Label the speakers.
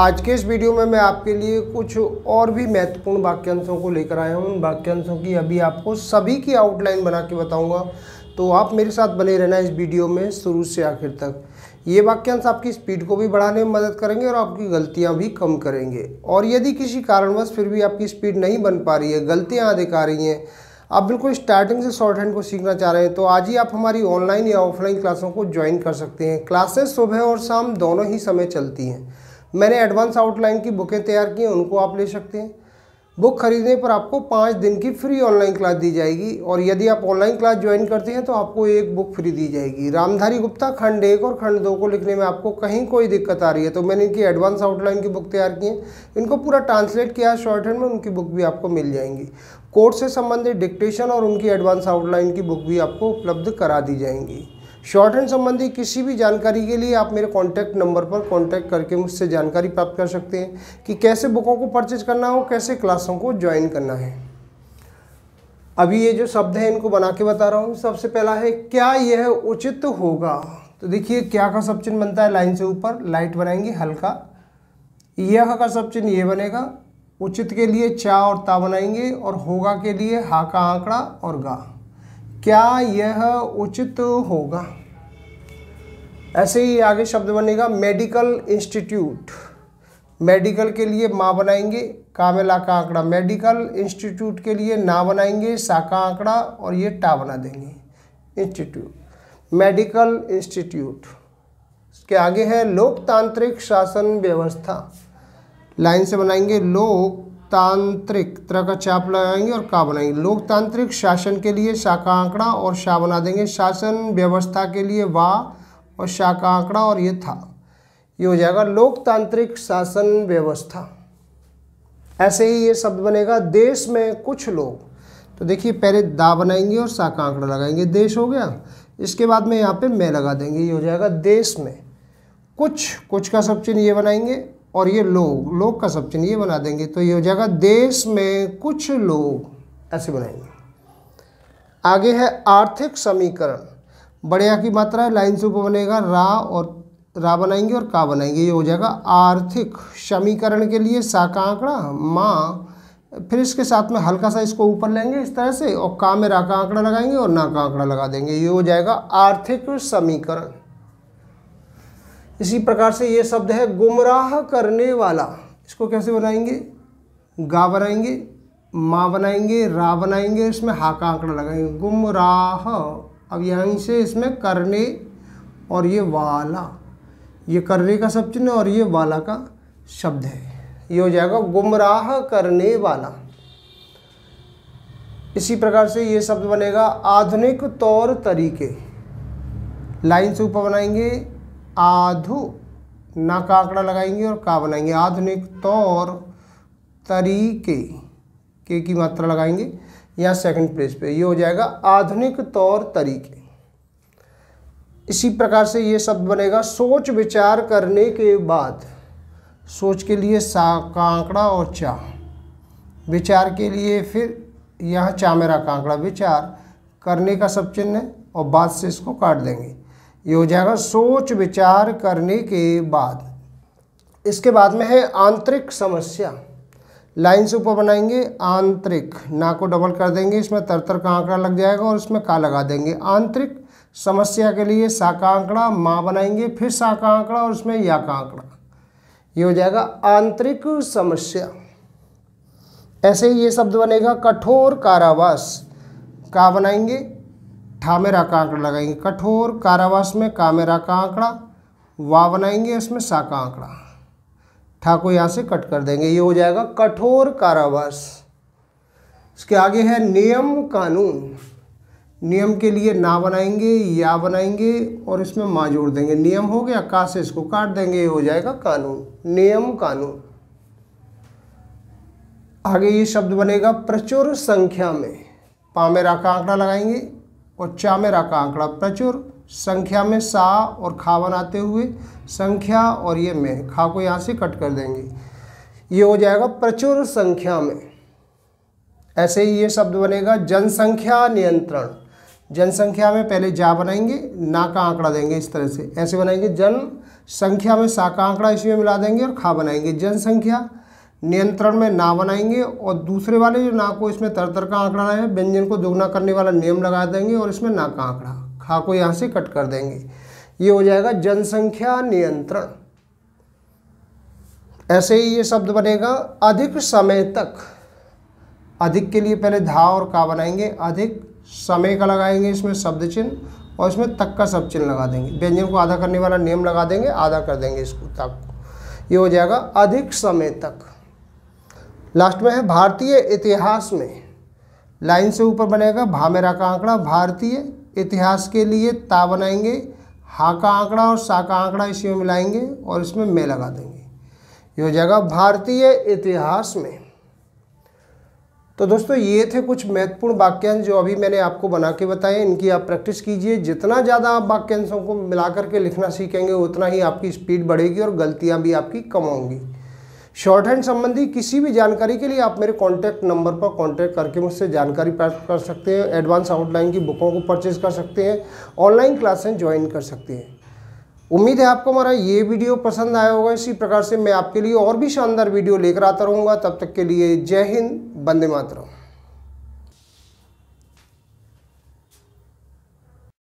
Speaker 1: आज के इस वीडियो में मैं आपके लिए कुछ और भी महत्वपूर्ण वाक्यांशों को लेकर आया हूँ उन वाक्यांशों की अभी आपको सभी की आउटलाइन बना के बताऊँगा तो आप मेरे साथ बने रहना इस वीडियो में शुरू से आखिर तक ये वाक्यांश आपकी स्पीड को भी बढ़ाने में मदद करेंगे और आपकी गलतियाँ भी कम करेंगे और यदि किसी कारणवश फिर भी आपकी स्पीड नहीं बन पा रही है गलतियाँ आधे आ रही हैं आप बिल्कुल स्टार्टिंग से शॉर्ट हैंड को सीखना चाह रहे हैं तो आज ही आप हमारी ऑनलाइन या ऑफलाइन क्लासों को ज्वाइन कर सकते हैं क्लासेस सुबह और शाम दोनों ही समय चलती हैं मैंने एडवांस आउटलाइन की बुकें तैयार की हैं उनको आप ले सकते हैं बुक खरीदने पर आपको पाँच दिन की फ्री ऑनलाइन क्लास दी जाएगी और यदि आप ऑनलाइन क्लास ज्वाइन करते हैं तो आपको एक बुक फ्री दी जाएगी रामधारी गुप्ता खंड एक और खंड दो को लिखने में आपको कहीं कोई दिक्कत आ रही है तो मैंने इनकी एडवांस आउटलाइन की बुक तैयार की है इनको पूरा ट्रांसलेट किया है शॉर्ट हैंड में उनकी बुक भी आपको मिल जाएंगी कोर्स से संबंधित डिक्टेशन और उनकी एडवांस आउटलाइन की बुक भी आपको उपलब्ध करा दी जाएंगी शॉर्ट संबंधी किसी भी जानकारी के लिए आप मेरे कॉन्टैक्ट नंबर पर कॉन्टैक्ट करके मुझसे जानकारी प्राप्त कर सकते हैं कि कैसे बुकों को परचेज करना हो कैसे क्लासों को ज्वाइन करना है अभी ये जो शब्द है इनको बना के बता रहा हूँ सबसे पहला है क्या यह उचित होगा तो देखिए क्या का सब चिन्ह बनता है लाइन से ऊपर लाइट बनाएंगे हल्का यह का सब चिन्ह ये बनेगा उचित के लिए चा और ता बनाएंगे और होगा के लिए हा का आंकड़ा और गा क्या यह उचित होगा ऐसे ही आगे शब्द बनेगा मेडिकल इंस्टीट्यूट मेडिकल के लिए माँ बनाएंगे कामेला का आंकड़ा मेडिकल इंस्टीट्यूट के लिए ना बनाएंगे सा का आंकड़ा और ये टा बना देंगे इंस्टीट्यूट मेडिकल इंस्टीट्यूट इसके आगे है लोकतांत्रिक शासन व्यवस्था लाइन से बनाएंगे लोक तांत्रिक तरह का चाप लगाएंगे और का बनाएंगे लोकतांत्रिक शासन के लिए शाखा आंकड़ा और शाह बना देंगे शासन व्यवस्था के लिए वाह और शाखा का आंकड़ा और ये था ये हो जाएगा लोकतांत्रिक शासन व्यवस्था ऐसे ही ये शब्द बनेगा देश में कुछ लोग तो देखिए पहले दा बनाएंगे और शाखा आंकड़ा लगाएंगे देश हो गया इसके बाद में यहाँ पे मैं लगा देंगे ये हो जाएगा देश में कुछ कुछ का सब चिन्ह ये बनाएंगे और ये लोग लोग का चिन्ह ये बना देंगे तो ये हो जाएगा देश में कुछ लोग ऐसे बनाएंगे आगे है आर्थिक समीकरण बढ़िया की मात्रा है लाइन से ऊपर बनेगा रा और रा बनाएंगे और का बनाएंगे ये हो जाएगा आर्थिक समीकरण के लिए सा का आंकड़ा माँ फिर इसके साथ में हल्का सा इसको ऊपर लेंगे इस तरह से और का में रा का आंकड़ा लगाएंगे और ना का आंकड़ा लगा देंगे ये हो जाएगा आर्थिक समीकरण इसी प्रकार से ये शब्द है गुमराह करने वाला इसको कैसे बनाएंगे गा बनाएंगे माँ बनाएंगे रा बनाएंगे इसमें हा का आंकड़ा लगाएंगे गुमराह अब यहीं से इसमें करने और ये वाला ये करने का शब्द चिन्ह और ये वाला का शब्द है ये हो जाएगा गुमराह करने वाला इसी प्रकार से ये शब्द बनेगा आधुनिक तौर तरीके लाइन से ऊपर बनाएंगे आधु ना का आंकड़ा लगाएंगे और का बनाएंगे आधुनिक तौर तरीके के की मात्रा लगाएंगे यहाँ सेकंड प्लेस पे ये हो जाएगा आधुनिक तौर तरीके इसी प्रकार से ये शब्द बनेगा सोच विचार करने के बाद सोच के लिए सा का आंकड़ा और चा विचार के लिए फिर यहाँ मेरा का आंकड़ा विचार करने का सब चिन्ह है और बाद से इसको काट देंगे ये हो जाएगा सोच विचार करने के बाद इसके बाद में है आंतरिक समस्या लाइन से ऊपर बनाएंगे आंतरिक ना को डबल कर देंगे इसमें तर तर का आंकड़ा लग जाएगा और इसमें का लगा देंगे आंतरिक समस्या के लिए सा का आंकड़ा माँ बनाएंगे फिर सा का आंकड़ा और उसमें या का आंकड़ा ये हो जाएगा आंतरिक समस्या ऐसे ही ये शब्द बनेगा कठोर कारावास का बनाएंगे ठामेरा का आंकड़ा लगाएंगे कठोर कारावास में कामेरा का आंकड़ा वा बनाएंगे इसमें सा का आंकड़ा ठा को यहाँ से कट कर देंगे ये हो जाएगा कठोर कारावास इसके आगे है नियम कानून नियम के लिए ना बनाएंगे या बनाएंगे और इसमें माँ जोड़ देंगे नियम हो गया का से इसको काट देंगे ये हो जाएगा कानून नियम कानून आगे ये शब्द बनेगा प्रचुर संख्या में पामेरा का आंकड़ा लगाएंगे और चामेरा का आंकड़ा प्रचुर संख्या में सा और खा बनाते हुए संख्या और ये में खा को यहाँ से कट कर देंगे ये हो जाएगा प्रचुर संख्या में ऐसे ही ये शब्द बनेगा जनसंख्या नियंत्रण जनसंख्या में पहले जा बनाएंगे ना का आंकड़ा देंगे इस तरह से ऐसे बनाएंगे जनसंख्या में सा का आंकड़ा इसमें मिला देंगे और खा बनाएंगे जनसंख्या नियंत्रण में ना बनाएंगे और दूसरे वाले जो ना को इसमें तर तर का आंकड़ा है व्यंजन को दोगुना करने वाला नियम लगा देंगे और इसमें ना का आंकड़ा खा को यहाँ से कट कर देंगे ये हो जाएगा जनसंख्या नियंत्रण ऐसे ही ये शब्द बनेगा अधिक समय तक अधिक के लिए पहले धा और का बनाएंगे अधिक समय का लगाएंगे इसमें शब्द चिन्ह और इसमें तक का शब्द चिन्ह लगा देंगे व्यंजन को आधा करने वाला नियम लगा देंगे आधा कर देंगे इसको तक ये हो जाएगा अधिक समय तक लास्ट में है भारतीय इतिहास में लाइन से ऊपर बनेगा भामेरा का आंकड़ा भारतीय इतिहास के लिए ता बनाएंगे हा का आंकड़ा और सा का आंकड़ा इसी में मिलाएंगे और इसमें मे लगा देंगे ये हो जाएगा भारतीय इतिहास में तो दोस्तों ये थे कुछ महत्वपूर्ण वाक्यांश जो अभी मैंने आपको बना के बताए इनकी आप प्रैक्टिस कीजिए जितना ज़्यादा आप वाक्यांशों को मिला करके लिखना सीखेंगे उतना ही आपकी स्पीड बढ़ेगी और गलतियाँ भी आपकी कम होंगी शॉर्ट हैंड संबंधी किसी भी जानकारी के लिए आप मेरे कॉन्टैक्ट नंबर पर कॉन्टैक्ट करके मुझसे जानकारी प्राप्त कर सकते हैं एडवांस आउटलाइन की बुकों को परचेज कर सकते हैं ऑनलाइन क्लासें ज्वाइन कर सकते हैं उम्मीद है आपको हमारा ये वीडियो पसंद आया होगा इसी प्रकार से मैं आपके लिए और भी शानदार वीडियो लेकर आता रहूँगा तब तक के लिए जय हिंद बंदे मातरम